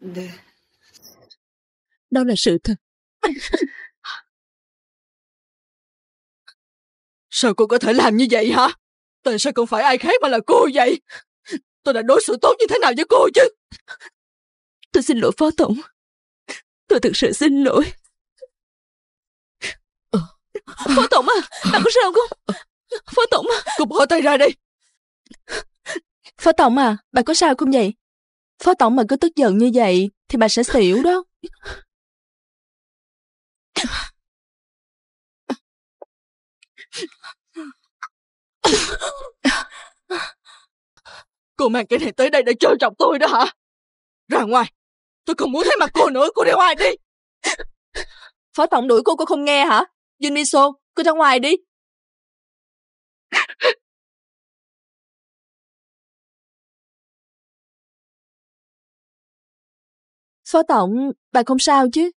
Đó, đó là sự thật. Sao cô có thể làm như vậy hả? Tại sao không phải ai khác mà là cô vậy? Tôi đã đối xử tốt như thế nào với cô chứ? Tôi xin lỗi Phó Tổng. Tôi thực sự xin lỗi. Ờ. Phó Tổng à, bạn có sao không? Phó Tổng à. Cô bỏ tay ra đi. Phó Tổng à, bạn có sao không vậy? Phó tổng mà cứ tức giận như vậy thì bà sẽ xỉu đó. Cô mang cái này tới đây để trêu chọc tôi đó hả? Ra ngoài! Tôi không muốn thấy mặt cô nữa, cô đi ngoài đi! Phó tổng đuổi cô, cô không nghe hả? Jun Miso, cô ra ngoài đi! Phó Tổng, bà không sao chứ?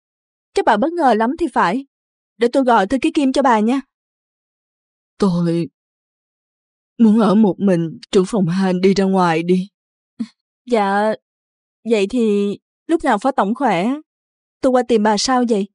Chắc bà bất ngờ lắm thì phải. Để tôi gọi thư ký Kim cho bà nha. Tôi... Muốn ở một mình, trưởng phòng Hàn đi ra ngoài đi. Dạ, vậy thì lúc nào Phó Tổng khỏe, tôi qua tìm bà sao vậy?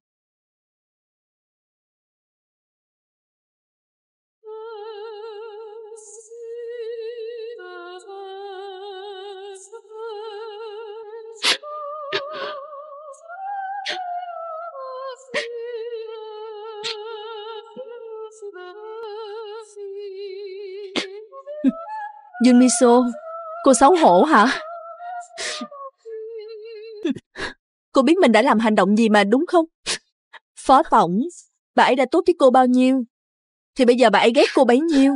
Juniso, cô xấu hổ hả? Cô biết mình đã làm hành động gì mà đúng không? Phó tổng, bà ấy đã tốt với cô bao nhiêu? Thì bây giờ bà ấy ghét cô bấy nhiêu?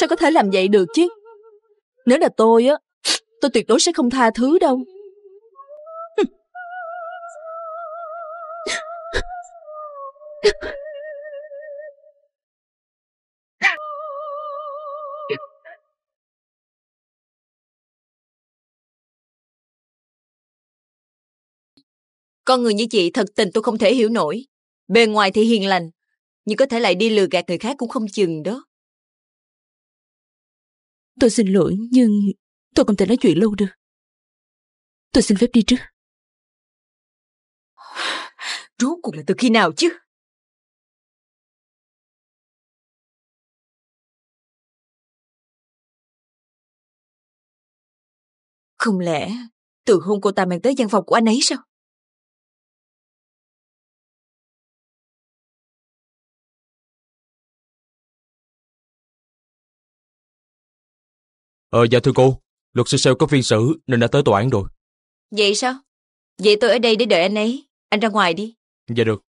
Sao có thể làm vậy được chứ? Nếu là tôi á, tôi tuyệt đối sẽ không tha thứ đâu. Con người như chị thật tình tôi không thể hiểu nổi. Bề ngoài thì hiền lành, nhưng có thể lại đi lừa gạt người khác cũng không chừng đó. Tôi xin lỗi, nhưng tôi không thể nói chuyện lâu được. Tôi xin phép đi trước. Rốt cuộc là từ khi nào chứ? Không lẽ từ hôm cô ta mang tới văn phòng của anh ấy sao? Ờ, dạ thưa cô, luật sư seo có phiên xử nên đã tới tòa án rồi. Vậy sao? Vậy tôi ở đây để đợi anh ấy. Anh ra ngoài đi. Dạ được.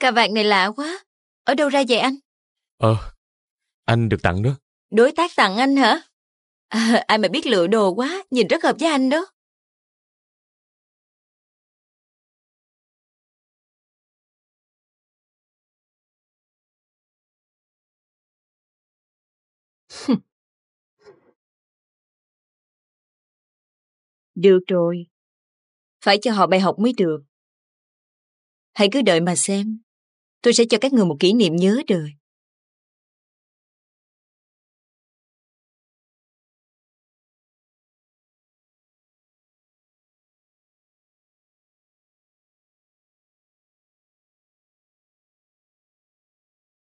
Cà vạt này lạ quá. Ở đâu ra vậy anh? Ờ, anh được tặng đó. Đối tác tặng anh hả? À, ai mà biết lựa đồ quá, nhìn rất hợp với anh đó. Được rồi. Phải cho họ bài học mới được. Hãy cứ đợi mà xem. Tôi sẽ cho các người một kỷ niệm nhớ đời.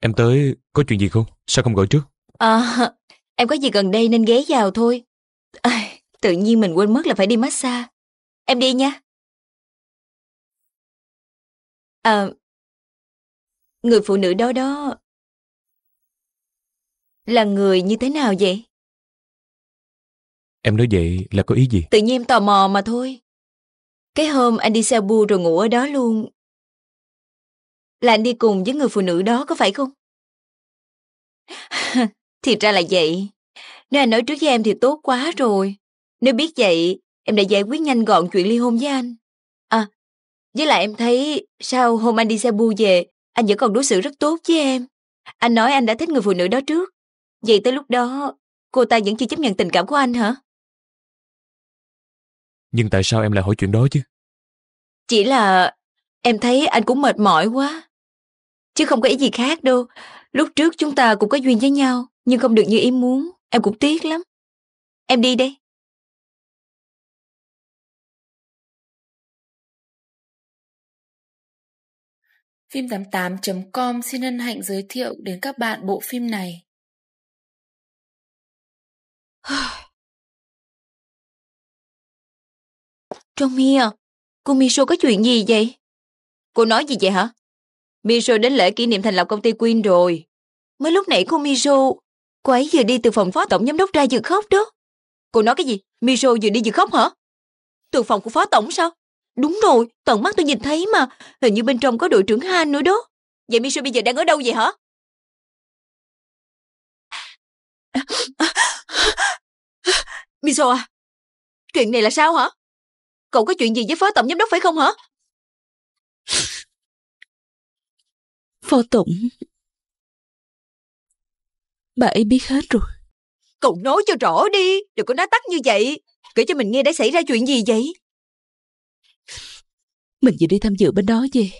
Em tới có chuyện gì không? Sao không gọi trước? À, em có gì gần đây nên ghé vào thôi. À, tự nhiên mình quên mất là phải đi massage. Em đi nha. À, Người phụ nữ đó đó... Là người như thế nào vậy? Em nói vậy là có ý gì? Tự nhiên em tò mò mà thôi. Cái hôm anh đi xe bu rồi ngủ ở đó luôn. Là anh đi cùng với người phụ nữ đó có phải không? thì ra là vậy. Nếu anh nói trước với em thì tốt quá rồi. Nếu biết vậy, em đã giải quyết nhanh gọn chuyện ly hôn với anh. À, với lại em thấy sao hôm anh đi xe bu về anh vẫn còn đối xử rất tốt với em. Anh nói anh đã thích người phụ nữ đó trước. Vậy tới lúc đó, cô ta vẫn chưa chấp nhận tình cảm của anh hả? Nhưng tại sao em lại hỏi chuyện đó chứ? Chỉ là em thấy anh cũng mệt mỏi quá. Chứ không có ý gì khác đâu. Lúc trước chúng ta cũng có duyên với nhau, nhưng không được như ý muốn. Em cũng tiếc lắm. Em đi đây. Phim88.com xin hân hạnh giới thiệu đến các bạn bộ phim này. Trong Mia, cô Miso có chuyện gì vậy? Cô nói gì vậy hả? Miso đến lễ kỷ niệm thành lập công ty Queen rồi. Mới lúc nãy cô Miso, cô ấy vừa đi từ phòng phó tổng giám đốc ra vừa khóc đó. Cô nói cái gì? Miso vừa đi vừa khóc hả? Từ phòng của phó tổng sao? Đúng rồi, tận mắt tôi nhìn thấy mà, hình như bên trong có đội trưởng Han nữa đó. Vậy Misu bây giờ đang ở đâu vậy hả? Miso à, chuyện này là sao hả? Cậu có chuyện gì với phó tổng giám đốc phải không hả? Phó tổng... Bà ấy biết hết rồi. Cậu nói cho rõ đi, đừng có nói tắt như vậy. Kể cho mình nghe đã xảy ra chuyện gì vậy? Mình vừa đi tham dự bên đó vậy.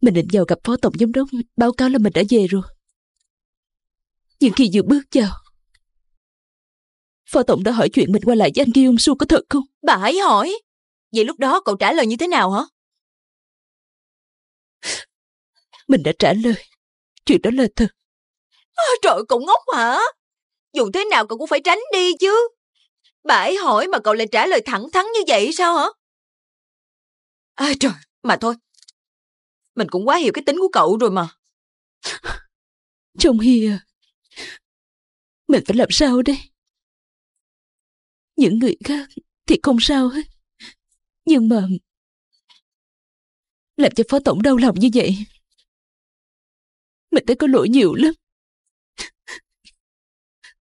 Mình định vào gặp phó tổng giám đốc, báo cáo là mình đã về rồi. Nhưng khi vừa bước vào, phó tổng đã hỏi chuyện mình qua lại với anh Giyong Su có thật không? Bà ấy hỏi. Vậy lúc đó cậu trả lời như thế nào hả? Mình đã trả lời. Chuyện đó là thật. À, trời, cậu ngốc hả? Dù thế nào cậu cũng phải tránh đi chứ. Bà ấy hỏi mà cậu lại trả lời thẳng thắn như vậy sao hả? Ê trời, mà thôi. Mình cũng quá hiểu cái tính của cậu rồi mà. Trông Hi à, mình phải làm sao đây? Những người khác thì không sao hết. Nhưng mà... Làm cho phó tổng đau lòng như vậy. Mình thấy có lỗi nhiều lắm.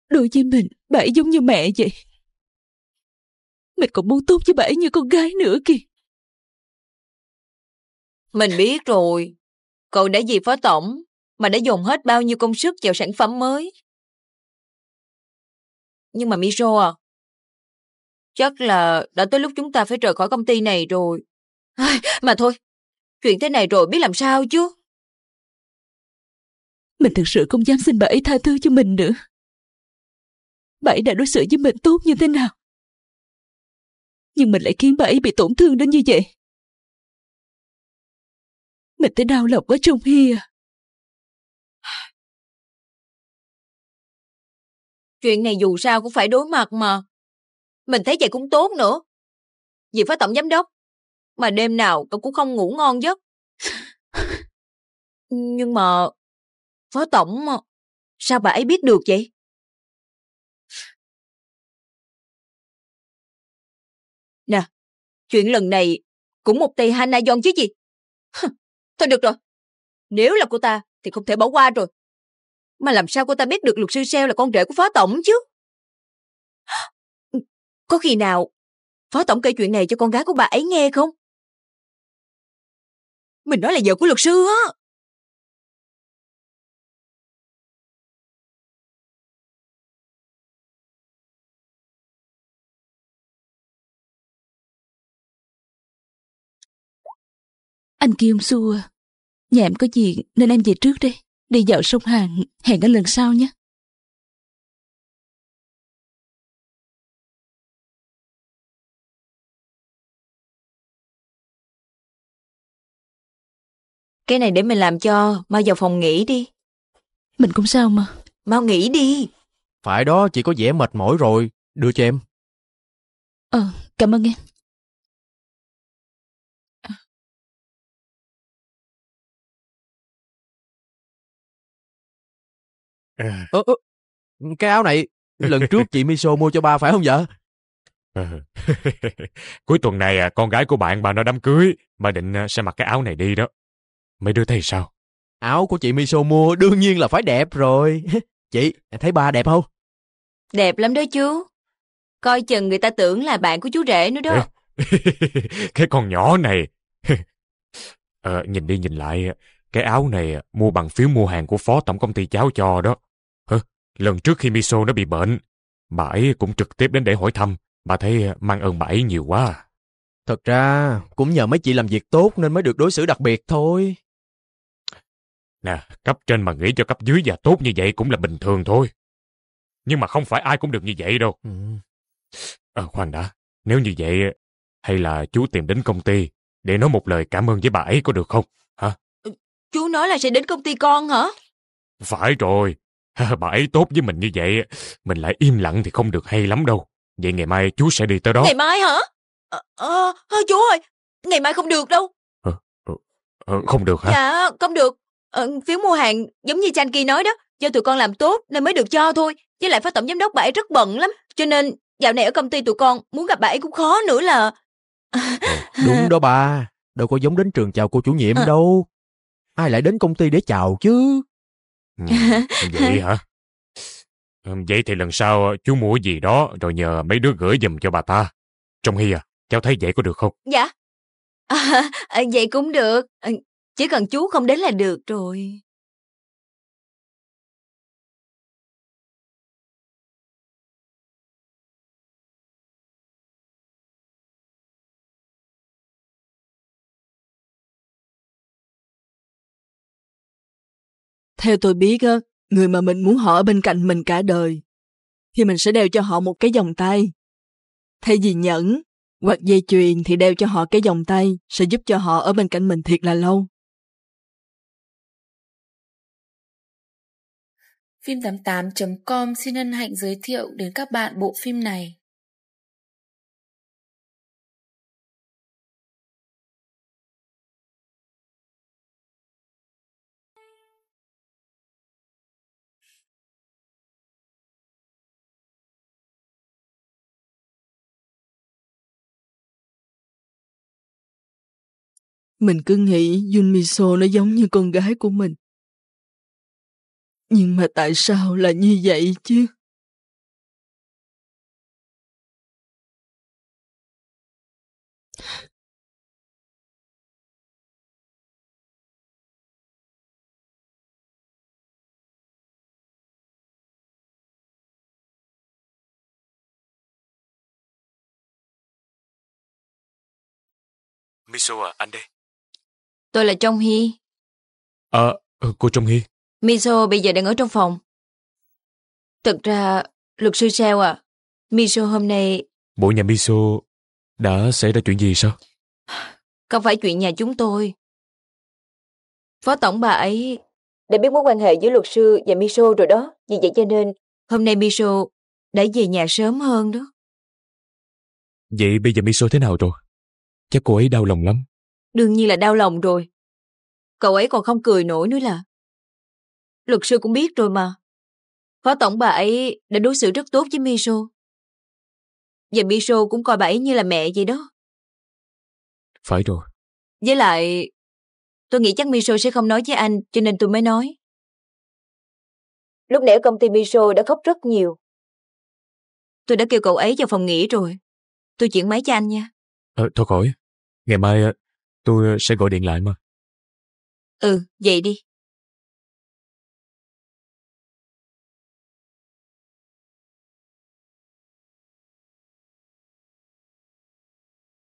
Đối với mình, bà ấy giống như mẹ vậy. Mình còn muốn tốt với bà ấy như con gái nữa kìa. Mình biết rồi. Cậu đã gì phó tổng mà đã dùng hết bao nhiêu công sức vào sản phẩm mới. Nhưng mà Miro à, chắc là đã tới lúc chúng ta phải rời khỏi công ty này rồi. Ai, mà thôi, chuyện thế này rồi biết làm sao chứ. Mình thực sự không dám xin bà ấy tha thứ cho mình nữa. Bà ấy đã đối xử với mình tốt như thế nào? Nhưng mình lại khiến bà ấy bị tổn thương đến như vậy mình tới đau lòng quá Trung Hy à. Chuyện này dù sao cũng phải đối mặt mà. Mình thấy vậy cũng tốt nữa. Vì phó tổng giám đốc, mà đêm nào cậu cũng không ngủ ngon giấc. Nhưng mà phó tổng sao bà ấy biết được vậy? Nè, chuyện lần này cũng một tay Hana John chứ gì. Thôi được rồi. Nếu là cô ta thì không thể bỏ qua rồi. Mà làm sao cô ta biết được luật sư Seo là con rể của phó tổng chứ? Có khi nào phó tổng kể chuyện này cho con gái của bà ấy nghe không? Mình nói là vợ của luật sư á. Anh Kiêm xua. À. Nhà em có gì nên em về trước đi. Đi dạo sông Hàn, hẹn anh lần sau nhé. Cái này để mình làm cho, mau vào phòng nghỉ đi. Mình cũng sao mà. Mau nghỉ đi. Phải đó, chị có vẻ mệt mỏi rồi, đưa cho em. Ờ, cảm ơn em. À. ơ, ơ cái áo này lần trước chị miso mua cho ba phải không vợ ờ. cuối tuần này à, con gái của bạn bà nó đám cưới bà định à, sẽ mặc cái áo này đi đó mày đưa thấy sao áo của chị miso mua đương nhiên là phải đẹp rồi chị thấy ba đẹp không đẹp lắm đó chú coi chừng người ta tưởng là bạn của chú rể nữa đó cái con nhỏ này ờ, nhìn đi nhìn lại cái áo này à, mua bằng phiếu mua hàng của phó tổng công ty cháu cho đó Hả? Lần trước khi Miso nó bị bệnh, bà ấy cũng trực tiếp đến để hỏi thăm. Bà thấy mang ơn bà ấy nhiều quá. À. Thật ra, cũng nhờ mấy chị làm việc tốt nên mới được đối xử đặc biệt thôi. Nè, cấp trên mà nghĩ cho cấp dưới và tốt như vậy cũng là bình thường thôi. Nhưng mà không phải ai cũng được như vậy đâu. Ừ. Ờ, khoan đã. Nếu như vậy, hay là chú tìm đến công ty để nói một lời cảm ơn với bà ấy có được không? Hả? Chú nói là sẽ đến công ty con hả? Phải rồi, Bà ấy tốt với mình như vậy, mình lại im lặng thì không được hay lắm đâu. Vậy ngày mai chú sẽ đi tới đó. Ngày mai hả? à, à, chú ơi, ngày mai không được đâu. À, à, không được hả? Dạ, không được. À, phiếu mua hàng giống như Chan kia nói đó, do tụi con làm tốt nên mới được cho thôi. Với lại phó tổng giám đốc bà ấy rất bận lắm, cho nên dạo này ở công ty tụi con muốn gặp bà ấy cũng khó nữa là... Đúng đó bà, đâu có giống đến trường chào cô chủ nhiệm đâu. Ai lại đến công ty để chào chứ? Ừ, vậy hả? Ừ, vậy thì lần sau ờ, chú mua gì đó rồi nhờ mấy đứa gửi giùm cho bà ta. Trong Hy à, cháu thấy vậy có được không? Dạ. À, vậy cũng được. Ừ, chỉ cần chú không đến là được rồi. Theo tôi biết, á, người mà mình muốn họ ở bên cạnh mình cả đời, thì mình sẽ đeo cho họ một cái vòng tay. Thay vì nhẫn, hoặc dây chuyền thì đeo cho họ cái vòng tay sẽ giúp cho họ ở bên cạnh mình thiệt là lâu. Phim88.com xin hân hạnh giới thiệu đến các bạn bộ phim này. Mình cứ nghĩ Yun Junmiso nó giống như con gái của mình. Nhưng mà tại sao là như vậy chứ? Miso à, anh đây. Tôi là Trong Hy. À, ừ, cô Trong Hy. Miso bây giờ đang ở trong phòng. thật ra, luật sư sao à? Miso hôm nay... Bộ nhà Miso đã xảy ra chuyện gì sao? Không phải chuyện nhà chúng tôi. Phó tổng bà ấy đã biết mối quan hệ giữa luật sư và Miso rồi đó. Vì vậy cho nên hôm nay Miso đã về nhà sớm hơn đó. Vậy bây giờ Miso thế nào rồi? Chắc cô ấy đau lòng lắm đương nhiên là đau lòng rồi. Cậu ấy còn không cười nổi nữa là. Luật sư cũng biết rồi mà. Phó tổng bà ấy đã đối xử rất tốt với Miso. Và Miso cũng coi bà ấy như là mẹ vậy đó. Phải rồi. Với lại, tôi nghĩ chắc Miso sẽ không nói với anh cho nên tôi mới nói. Lúc nãy công ty Miso đã khóc rất nhiều. Tôi đã kêu cậu ấy vào phòng nghỉ rồi. Tôi chuyển máy cho anh nha. Ờ, thôi khỏi. Ngày mai ờ, Tôi ờ, sẽ gọi điện lại mà. Ừ, vậy đi.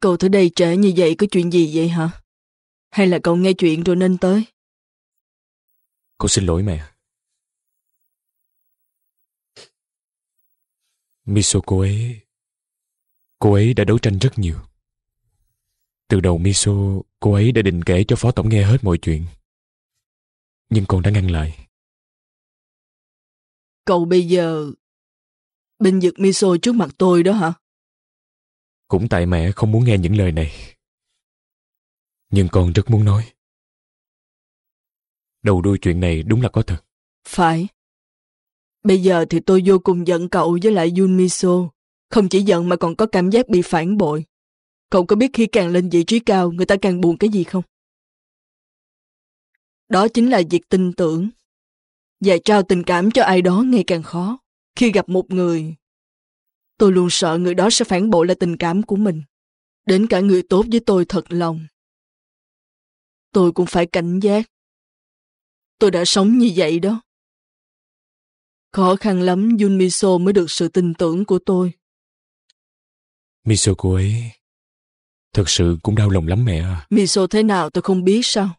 Cậu tới đây trễ như vậy có chuyện gì vậy hả? Hay là cậu nghe chuyện rồi nên tới? Cô xin lỗi mẹ. Miso ấy... Cô ấy đã đấu tranh rất nhiều. Từ đầu Miso, cô ấy đã định kể cho phó tổng nghe hết mọi chuyện. Nhưng con đã ngăn lại. Cậu bây giờ... Bình vực Miso trước mặt tôi đó hả? Cũng tại mẹ không muốn nghe những lời này. Nhưng con rất muốn nói. Đầu đuôi chuyện này đúng là có thật. Phải. Bây giờ thì tôi vô cùng giận cậu với lại Yun Miso. Không chỉ giận mà còn có cảm giác bị phản bội, Cậu có biết khi càng lên vị trí cao người ta càng buồn cái gì không? Đó chính là việc tin tưởng. Dạy trao tình cảm cho ai đó ngày càng khó. Khi gặp một người, tôi luôn sợ người đó sẽ phản bội lại tình cảm của mình. Đến cả người tốt với tôi thật lòng. Tôi cũng phải cảnh giác. Tôi đã sống như vậy đó. Khó khăn lắm Jun Miso mới được sự tin tưởng của tôi. Misoko ấy Thật sự cũng đau lòng lắm mẹ à. Miso thế nào tôi không biết sao.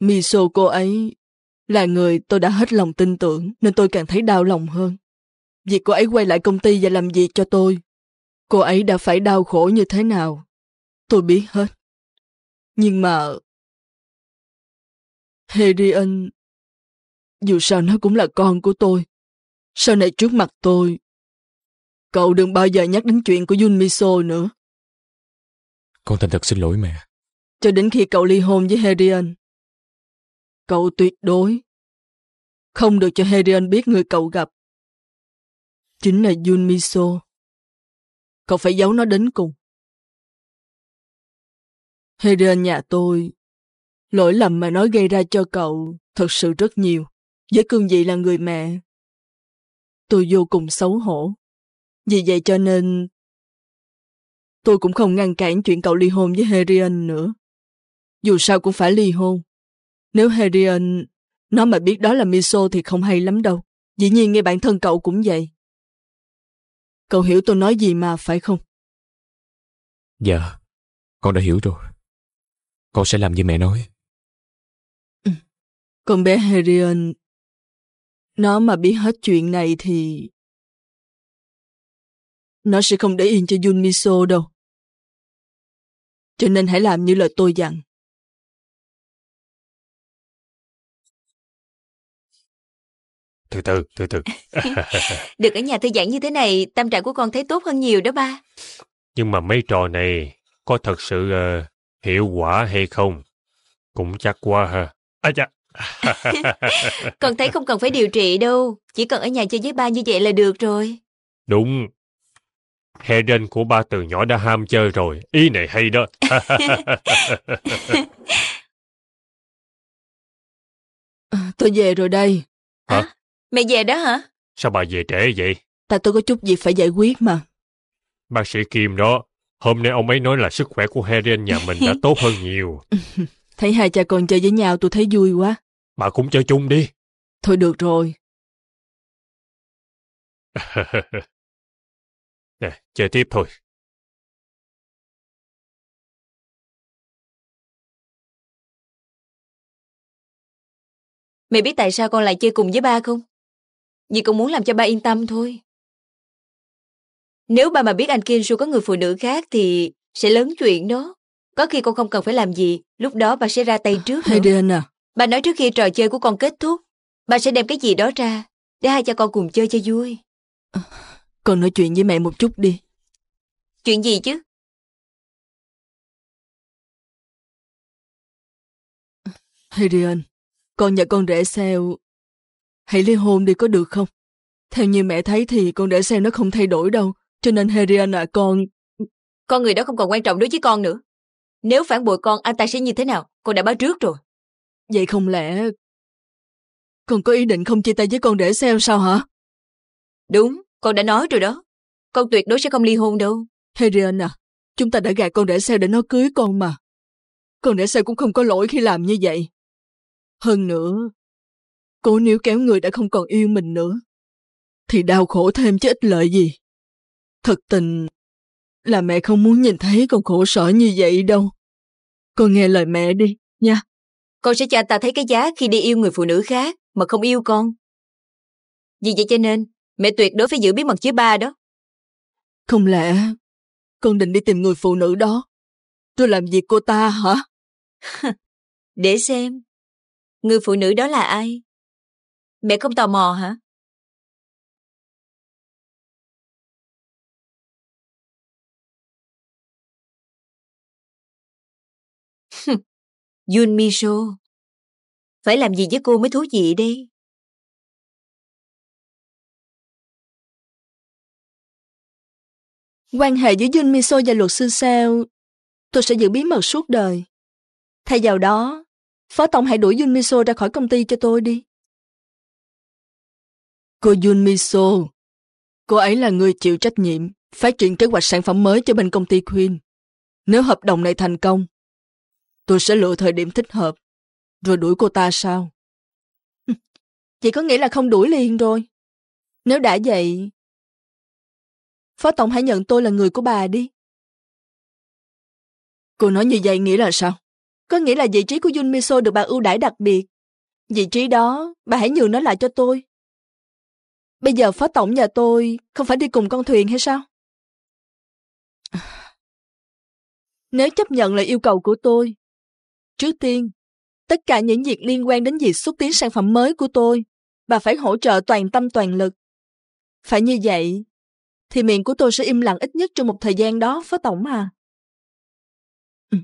Miso cô ấy là người tôi đã hết lòng tin tưởng nên tôi càng thấy đau lòng hơn. Việc cô ấy quay lại công ty và làm việc cho tôi. Cô ấy đã phải đau khổ như thế nào. Tôi biết hết. Nhưng mà... Herian... Dù sao nó cũng là con của tôi. Sau này trước mặt tôi... Cậu đừng bao giờ nhắc đến chuyện của Yun Miso nữa. Con thành thật xin lỗi mẹ. Cho đến khi cậu ly hôn với Herion, cậu tuyệt đối không được cho Herion biết người cậu gặp. Chính là Jun Miso. Cậu phải giấu nó đến cùng. Herion nhà tôi, lỗi lầm mà nó gây ra cho cậu thật sự rất nhiều. Với cương vị là người mẹ, tôi vô cùng xấu hổ. Vì vậy cho nên tôi cũng không ngăn cản chuyện cậu ly hôn với Herian nữa. Dù sao cũng phải ly hôn. Nếu Herian, nó mà biết đó là Miso thì không hay lắm đâu. Dĩ nhiên ngay bản thân cậu cũng vậy. Cậu hiểu tôi nói gì mà, phải không? Dạ, con đã hiểu rồi. Con sẽ làm như mẹ nói. Ừ. Con bé Herian, nó mà biết hết chuyện này thì... Nó sẽ không để yên cho Jun Miso đâu cho nên hãy làm như lời tôi dặn. Từ từ, từ từ. Được ở nhà thư giãn như thế này, tâm trạng của con thấy tốt hơn nhiều đó ba. Nhưng mà mấy trò này có thật sự uh, hiệu quả hay không? Cũng chắc quá ha. À chà. con thấy không cần phải điều trị đâu, chỉ cần ở nhà chơi với ba như vậy là được rồi. Đúng, Heren của ba từ nhỏ đã ham chơi rồi. Ý này hay đó. tôi về rồi đây. Hả? mẹ về đó hả? Sao bà về trễ vậy? Tại tôi có chút việc phải giải quyết mà. Bác sĩ Kim đó, hôm nay ông ấy nói là sức khỏe của Heren nhà mình đã tốt hơn nhiều. thấy hai cha con chơi với nhau tôi thấy vui quá. Bà cũng chơi chung đi. Thôi được rồi. Nè, chơi tiếp thôi. Mẹ biết tại sao con lại chơi cùng với ba không? Vì con muốn làm cho ba yên tâm thôi. Nếu ba mà biết anh Kinsu có người phụ nữ khác thì sẽ lớn chuyện đó. Có khi con không cần phải làm gì, lúc đó ba sẽ ra tay à, trước. Hay Đen à? Ba nói trước khi trò chơi của con kết thúc, ba sẽ đem cái gì đó ra, để hai cha con cùng chơi cho vui. À, con nói chuyện với mẹ một chút đi. Chuyện gì chứ? Hirian, con và con rể Seo... Hãy ly hôn đi có được không? Theo như mẹ thấy thì con rể Seo nó không thay đổi đâu, cho nên Hirian à con... Con người đó không còn quan trọng đối với con nữa. Nếu phản bội con, anh ta sẽ như thế nào? Con đã báo trước rồi. Vậy không lẽ... Con có ý định không chia tay với con rể Seo sao hả? Đúng, con đã nói rồi đó. Con tuyệt đối sẽ không ly hôn đâu. Herian à, chúng ta đã gạt con rể xe để nó cưới con mà. Con rể xe cũng không có lỗi khi làm như vậy. Hơn nữa, cô nếu kéo người đã không còn yêu mình nữa. Thì đau khổ thêm chứ ít lợi gì. Thật tình là mẹ không muốn nhìn thấy con khổ sở như vậy đâu. Con nghe lời mẹ đi, nha. Con sẽ cho ta thấy cái giá khi đi yêu người phụ nữ khác mà không yêu con. Vì vậy cho nên, Mẹ tuyệt đối phải giữ bí mật với ba đó. Không lẽ con định đi tìm người phụ nữ đó? Tôi làm việc cô ta hả? Để xem. Người phụ nữ đó là ai? Mẹ không tò mò hả? Yun Miso. Phải làm gì với cô mới thú vị đây? Quan hệ giữa Jun Miso và luật sư Seo, tôi sẽ giữ bí mật suốt đời. Thay vào đó, Phó Tổng hãy đuổi Jun Miso ra khỏi công ty cho tôi đi. Cô Jun Miso, cô ấy là người chịu trách nhiệm, phát triển kế hoạch sản phẩm mới cho bên công ty Queen. Nếu hợp đồng này thành công, tôi sẽ lựa thời điểm thích hợp, rồi đuổi cô ta sao? Chị có nghĩa là không đuổi liền rồi. Nếu đã vậy, phó tổng hãy nhận tôi là người của bà đi cô nói như vậy nghĩa là sao có nghĩa là vị trí của jun miso được bà ưu đãi đặc biệt vị trí đó bà hãy nhường nó lại cho tôi bây giờ phó tổng nhà tôi không phải đi cùng con thuyền hay sao nếu chấp nhận là yêu cầu của tôi trước tiên tất cả những việc liên quan đến việc xúc tiến sản phẩm mới của tôi bà phải hỗ trợ toàn tâm toàn lực phải như vậy thì miệng của tôi sẽ im lặng ít nhất trong một thời gian đó, Phó Tổng à. Ừ.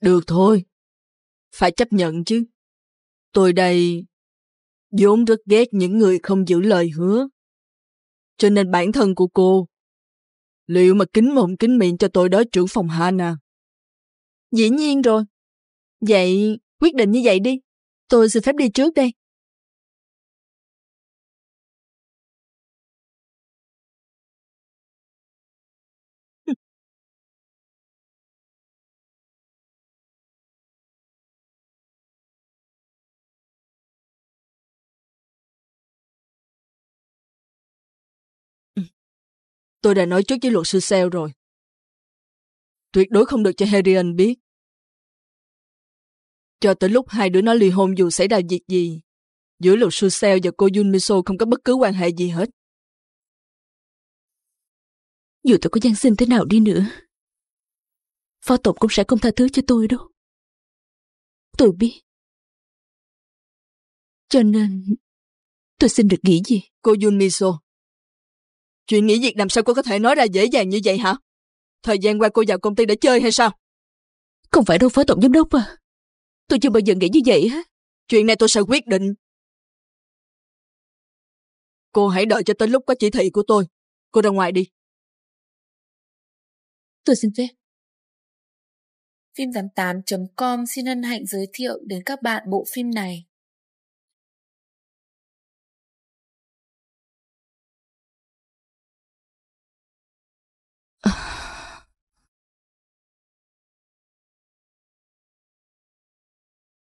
Được thôi, phải chấp nhận chứ. Tôi đây vốn rất ghét những người không giữ lời hứa. Cho nên bản thân của cô, liệu mà kính mồm kính miệng cho tôi đó trưởng phòng Hana? Dĩ nhiên rồi. Vậy, quyết định như vậy đi. Tôi xin phép đi trước đây. Tôi đã nói trước với luật sư Sale rồi. Tuyệt đối không được cho Herian biết. Cho tới lúc hai đứa nó ly hôn dù xảy ra việc gì, giữa luật sư Sale và cô miso không có bất cứ quan hệ gì hết. Dù tôi có gian sinh thế nào đi nữa, phó tổng cũng sẽ không tha thứ cho tôi đâu. Tôi biết. Cho nên, tôi xin được nghĩ gì? Cô miso Chuyện nghỉ việc làm sao cô có thể nói ra dễ dàng như vậy hả? Thời gian qua cô vào công ty để chơi hay sao? Không phải đâu phó tổng giám đốc à. Tôi chưa bao giờ nghĩ như vậy á, Chuyện này tôi sẽ quyết định. Cô hãy đợi cho tới lúc có chỉ thị của tôi. Cô ra ngoài đi. Tôi xin phép. Phim 88.com xin hân hạnh giới thiệu đến các bạn bộ phim này.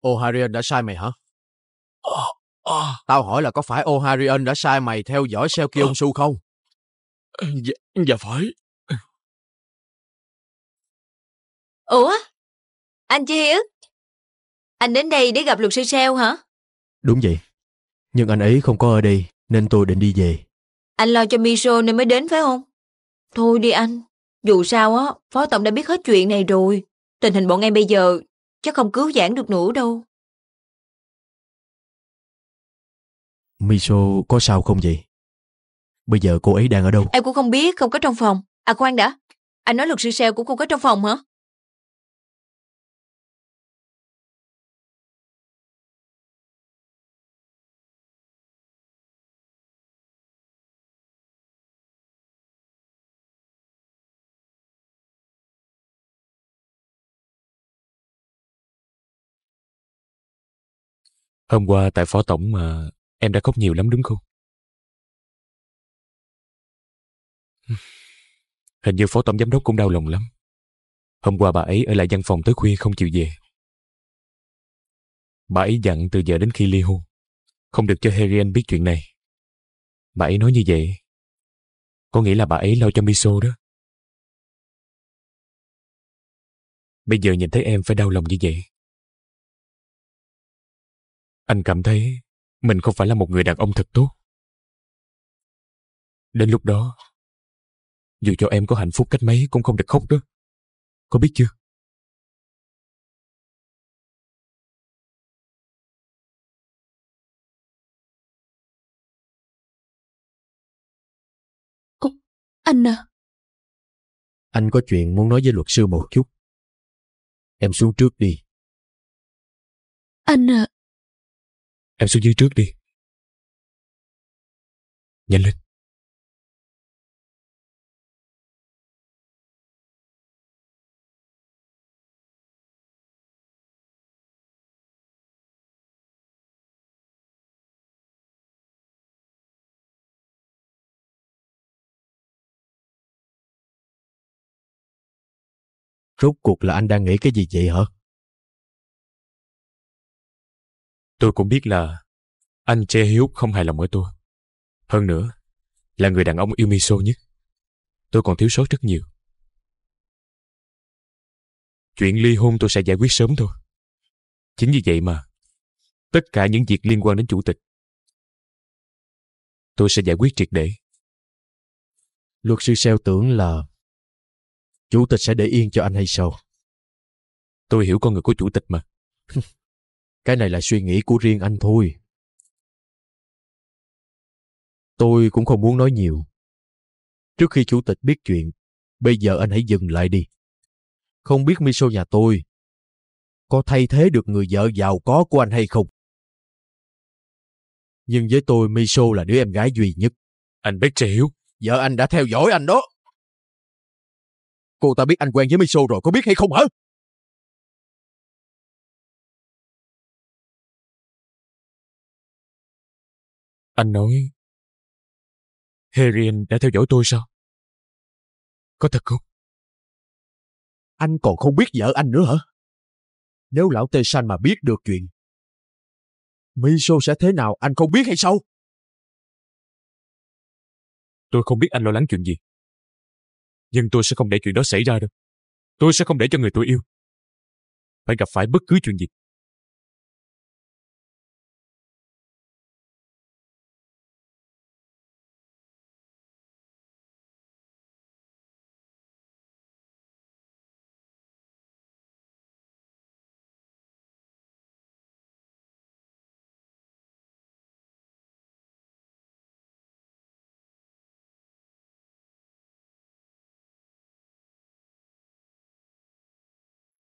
O'Harian đã sai mày hả? Ờ, ờ. Tao hỏi là có phải O'Harian đã sai mày theo dõi Seo Kyung ờ. Su không? Ừ, dạ, dạ phải. Ủa? Anh Chi ức? Anh đến đây để gặp luật sư Seo hả? Đúng vậy. Nhưng anh ấy không có ở đây nên tôi định đi về. Anh lo cho Miso nên mới đến phải không? Thôi đi anh. Dù sao á, Phó Tổng đã biết hết chuyện này rồi. Tình hình bọn em bây giờ chắc không cứu giãn được nữa đâu. Miso có sao không vậy? Bây giờ cô ấy đang ở đâu? Em cũng không biết, không có trong phòng. À khoan đã, anh nói luật sư Seo cũng không có trong phòng hả? Hôm qua tại phó tổng mà em đã khóc nhiều lắm đúng không? Hình như phó tổng giám đốc cũng đau lòng lắm. Hôm qua bà ấy ở lại văn phòng tới khuya không chịu về. Bà ấy dặn từ giờ đến khi ly hôn, không được cho Herian biết chuyện này. Bà ấy nói như vậy, có nghĩa là bà ấy lo cho Miso đó. Bây giờ nhìn thấy em phải đau lòng như vậy, anh cảm thấy mình không phải là một người đàn ông thật tốt. Đến lúc đó, dù cho em có hạnh phúc cách mấy cũng không được khóc đó. Có biết chưa? anh à? Anh có chuyện muốn nói với luật sư một chút. Em xuống trước đi. Anh à, Em xuống dưới trước đi. Nhanh lên. Rốt cuộc là anh đang nghĩ cái gì vậy hả? Tôi cũng biết là anh Che Hiếu không hài lòng với tôi. Hơn nữa, là người đàn ông yêu Miso nhất. Tôi còn thiếu sót rất nhiều. Chuyện ly hôn tôi sẽ giải quyết sớm thôi. Chính vì vậy mà, tất cả những việc liên quan đến chủ tịch, tôi sẽ giải quyết triệt để. Luật sư Seo tưởng là chủ tịch sẽ để yên cho anh hay sao? Tôi hiểu con người của chủ tịch mà. Cái này là suy nghĩ của riêng anh thôi. Tôi cũng không muốn nói nhiều. Trước khi chủ tịch biết chuyện, bây giờ anh hãy dừng lại đi. Không biết Miso nhà tôi có thay thế được người vợ giàu có của anh hay không? Nhưng với tôi Miso là đứa em gái duy nhất. Anh biết triệu, vợ anh đã theo dõi anh đó. Cô ta biết anh quen với Miso rồi, có biết hay không hả? Anh nói, Herian đã theo dõi tôi sao? Có thật không? Anh còn không biết vợ anh nữa hả? Nếu lão Tê San mà biết được chuyện, Miso sẽ thế nào anh không biết hay sao? Tôi không biết anh lo lắng chuyện gì. Nhưng tôi sẽ không để chuyện đó xảy ra đâu. Tôi sẽ không để cho người tôi yêu phải gặp phải bất cứ chuyện gì.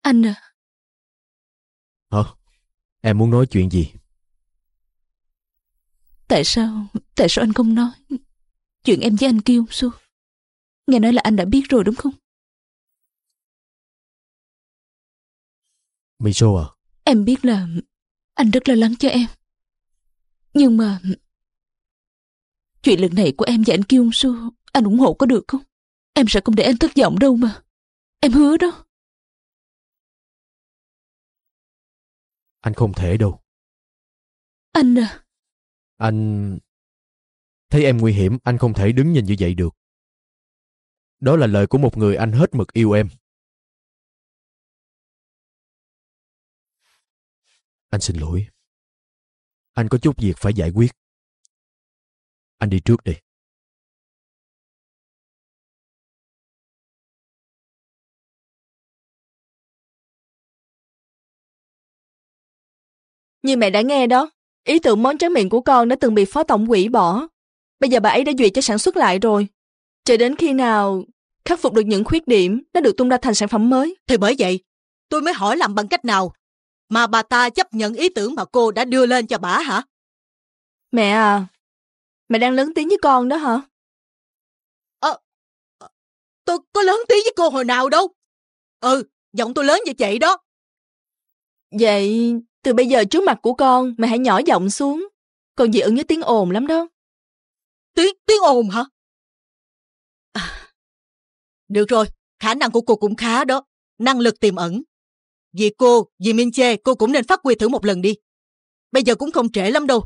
Anh à. Hả? Em muốn nói chuyện gì? Tại sao, tại sao anh không nói? Chuyện em với anh kia ông Xu. Nghe nói là anh đã biết rồi đúng không? Mi Miso à? Em biết là anh rất lo lắng cho em. Nhưng mà... Chuyện lần này của em và anh Kyung Su, anh ủng hộ có được không? Em sẽ không để anh thất vọng đâu mà. Em hứa đó. Anh không thể đâu. Anh à? Anh... Thấy em nguy hiểm, anh không thể đứng nhìn như vậy được. Đó là lời của một người anh hết mực yêu em. Anh xin lỗi. Anh có chút việc phải giải quyết. Anh đi trước đi. Như mẹ đã nghe đó, ý tưởng món tráng miệng của con đã từng bị phó tổng quỷ bỏ. Bây giờ bà ấy đã duyệt cho sản xuất lại rồi. Chờ đến khi nào khắc phục được những khuyết điểm đã được tung ra thành sản phẩm mới. Thì bởi vậy, tôi mới hỏi làm bằng cách nào mà bà ta chấp nhận ý tưởng mà cô đã đưa lên cho bà hả? Mẹ à, mẹ đang lớn tiếng với con đó hả? Ờ, tôi có lớn tiếng với cô hồi nào đâu. Ừ, giọng tôi lớn như vậy đó. Vậy từ bây giờ trước mặt của con, mẹ hãy nhỏ giọng xuống. Con dị ứng với tiếng ồn lắm đó. Tiếng, tiếng ồn hả? À, được rồi, khả năng của cô cũng khá đó. Năng lực tiềm ẩn. Vì cô, vì Minh Chê, cô cũng nên phát huy thử một lần đi. Bây giờ cũng không trễ lắm đâu.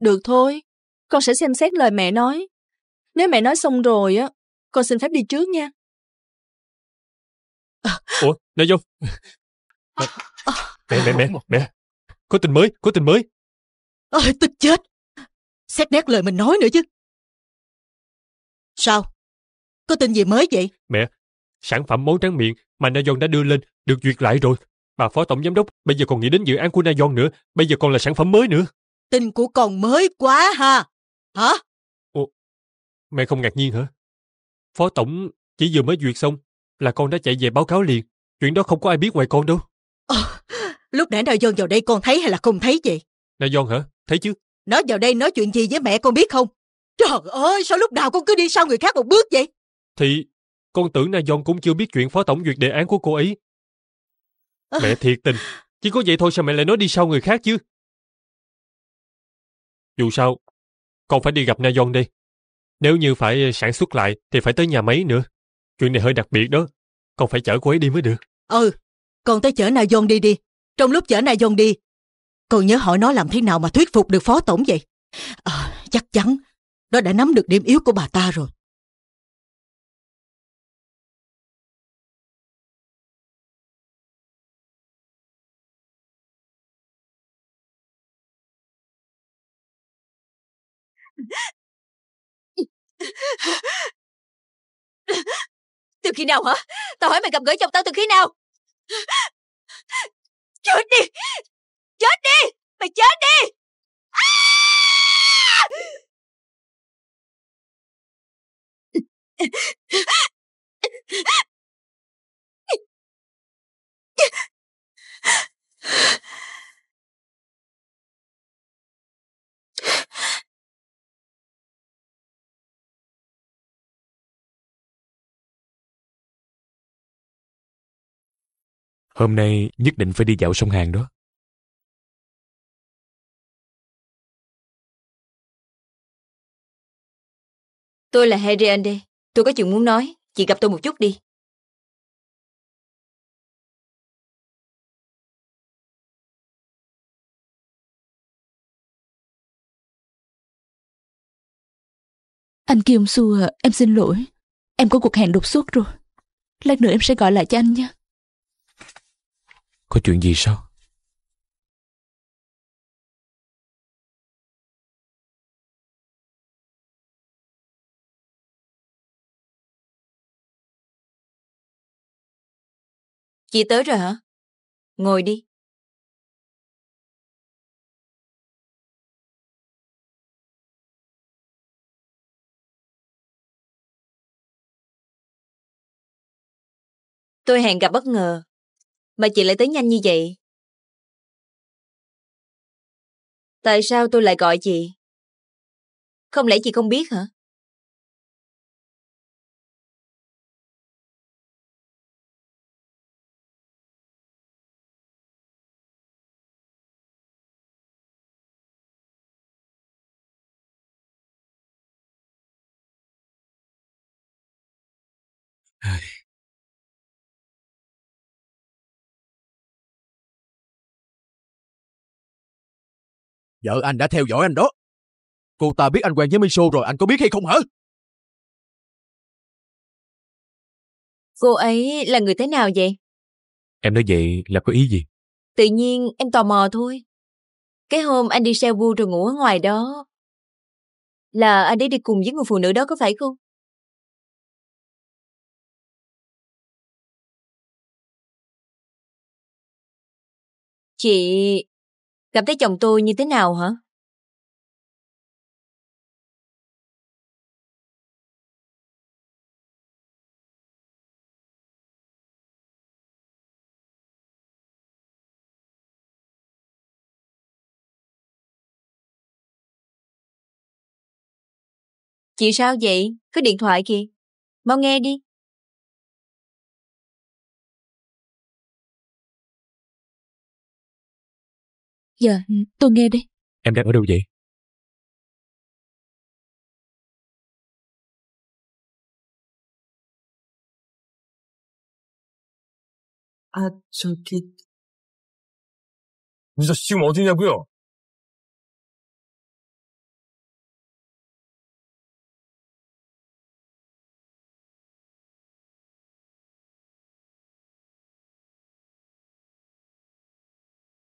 Được thôi, con sẽ xem xét lời mẹ nói. Nếu mẹ nói xong rồi á, con xin phép đi trước nha. Ủa, Lê Dung. À, à mẹ mẹ mẹ mẹ có tình mới có tình mới ơi tức chết xét nét lời mình nói nữa chứ sao có tin gì mới vậy mẹ sản phẩm món tráng miệng mà nayon đã đưa lên được duyệt lại rồi bà phó tổng giám đốc bây giờ còn nghĩ đến dự án của nayon nữa bây giờ còn là sản phẩm mới nữa tin của con mới quá ha hả Ủa, mẹ không ngạc nhiên hả phó tổng chỉ vừa mới duyệt xong là con đã chạy về báo cáo liền chuyện đó không có ai biết ngoài con đâu lúc nãy Nào Dơn vào đây con thấy hay là không thấy vậy? Nào Dơn hả? Thấy chứ. Nó vào đây nói chuyện gì với mẹ con biết không? Trời ơi, sao lúc nào con cứ đi sau người khác một bước vậy? Thì con tưởng Na Dông cũng chưa biết chuyện phó tổng duyệt đề án của cô ấy. Mẹ thiệt tình, chỉ có vậy thôi sao mẹ lại nói đi sau người khác chứ? Dù sao, con phải đi gặp Na Dông đi. Nếu như phải ờ, sản xuất lại thì phải tới nhà máy nữa. Chuyện này hơi đặc biệt đó, con phải chở cô ấy đi mới được. Ừ, con tới chở Na Dông đi đi, trong lúc chở nay dông đi con nhớ hỏi nó làm thế nào mà thuyết phục được phó tổng vậy à, chắc chắn nó đã nắm được điểm yếu của bà ta rồi từ khi nào hả tao hỏi mày gặp gỡ chồng tao từ khi nào Chết đi! Chết đi! Mày chết đi! À! Yeah. Hôm nay nhất định phải đi dạo sông hàng đó. Tôi là Harry Ande. Tôi có chuyện muốn nói. Chị gặp tôi một chút đi. Anh Kim xua à, em xin lỗi. Em có cuộc hẹn đột xuất rồi. Lát nữa em sẽ gọi lại cho anh nhé. Có chuyện gì sao? Chị tới rồi hả? Ngồi đi. Tôi hẹn gặp bất ngờ mà chị lại tới nhanh như vậy? Tại sao tôi lại gọi chị? Không lẽ chị không biết hả? Vợ anh đã theo dõi anh đó. Cô ta biết anh quen với Miso rồi, anh có biết hay không hả? Cô ấy là người thế nào vậy? Em nói vậy là có ý gì? Tự nhiên em tò mò thôi. Cái hôm anh đi xe bu rồi ngủ ở ngoài đó, là anh ấy đi cùng với người phụ nữ đó có phải không? Chị Cảm thấy chồng tôi như thế nào hả? Chị sao vậy? Cứ điện thoại kìa. Mau nghe đi. Dạ, tôi nghe đây. Em đang ở đâu vậy? 아, 저기, 무서 지금 어디냐고요?